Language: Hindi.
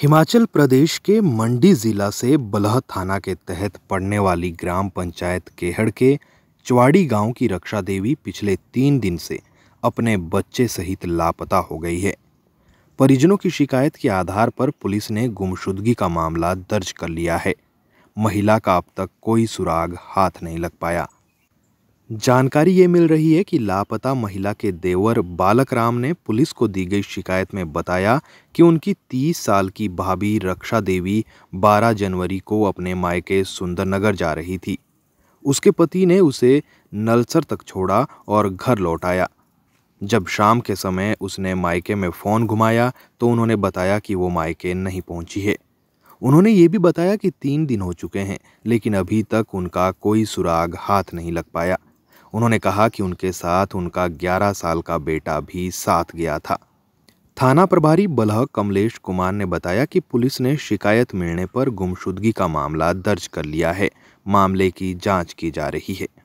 हिमाचल प्रदेश के मंडी ज़िला से बलह थाना के तहत पड़ने वाली ग्राम पंचायत केहड़ के चवाड़ी गांव की रक्षा देवी पिछले तीन दिन से अपने बच्चे सहित लापता हो गई है परिजनों की शिकायत के आधार पर पुलिस ने गुमशुदगी का मामला दर्ज कर लिया है महिला का अब तक कोई सुराग हाथ नहीं लग पाया जानकारी ये मिल रही है कि लापता महिला के देवर बालक राम ने पुलिस को दी गई शिकायत में बताया कि उनकी 30 साल की भाभी रक्षा देवी 12 जनवरी को अपने मायके सुंदरनगर जा रही थी उसके पति ने उसे नलसर तक छोड़ा और घर लौटाया जब शाम के समय उसने मायके में फ़ोन घुमाया तो उन्होंने बताया कि वो मायके नहीं पहुँची है उन्होंने ये भी बताया कि तीन दिन हो चुके हैं लेकिन अभी तक उनका कोई सुराग हाथ नहीं लग पाया उन्होंने कहा कि उनके साथ उनका 11 साल का बेटा भी साथ गया था थाना प्रभारी बलह कमलेश कुमार ने बताया कि पुलिस ने शिकायत मिलने पर गुमशुदगी का मामला दर्ज कर लिया है मामले की जांच की जा रही है